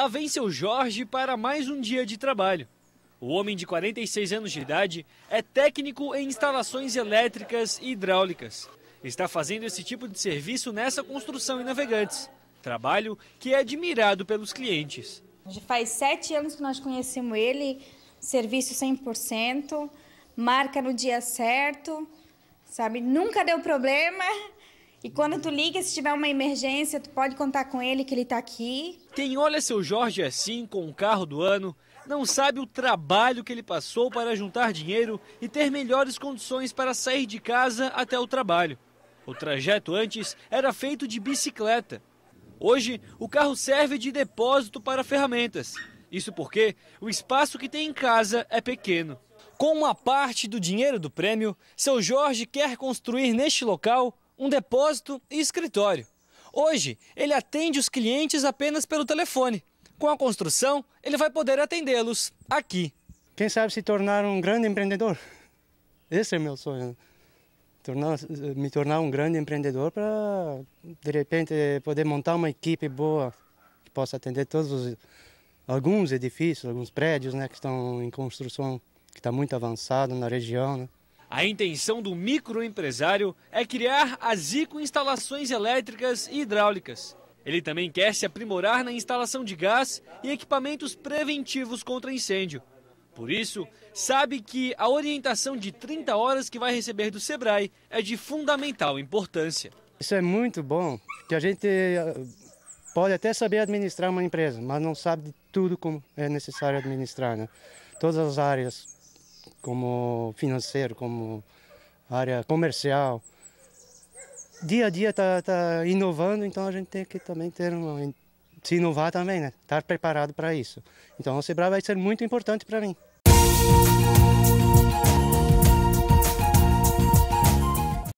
Lá vem seu Jorge para mais um dia de trabalho. O homem de 46 anos de idade é técnico em instalações elétricas e hidráulicas. Está fazendo esse tipo de serviço nessa construção em Navegantes. Trabalho que é admirado pelos clientes. Já faz sete anos que nós conhecemos ele, serviço 100%, marca no dia certo, sabe? Nunca deu problema. E quando tu liga, se tiver uma emergência, tu pode contar com ele que ele está aqui. Quem olha seu Jorge assim, com o carro do ano, não sabe o trabalho que ele passou para juntar dinheiro e ter melhores condições para sair de casa até o trabalho. O trajeto antes era feito de bicicleta. Hoje, o carro serve de depósito para ferramentas. Isso porque o espaço que tem em casa é pequeno. Com uma parte do dinheiro do prêmio, seu Jorge quer construir neste local um depósito e escritório. Hoje, ele atende os clientes apenas pelo telefone. Com a construção, ele vai poder atendê-los aqui. Quem sabe se tornar um grande empreendedor? Esse é meu sonho. Tornar, me tornar um grande empreendedor para, de repente, poder montar uma equipe boa que possa atender todos os, alguns edifícios, alguns prédios né, que estão em construção, que está muito avançado na região. Né? A intenção do microempresário é criar as instalações elétricas e hidráulicas. Ele também quer se aprimorar na instalação de gás e equipamentos preventivos contra incêndio. Por isso, sabe que a orientação de 30 horas que vai receber do Sebrae é de fundamental importância. Isso é muito bom, que a gente eh, pode até saber administrar uma empresa, mas não sabe de tudo como é necessário administrar, né? Todas as áreas como financeiro, como área comercial. Dia a dia está tá inovando, então a gente tem que também ter uma, se inovar também, né? Estar tá preparado para isso. Então o Sebrae vai ser muito importante para mim.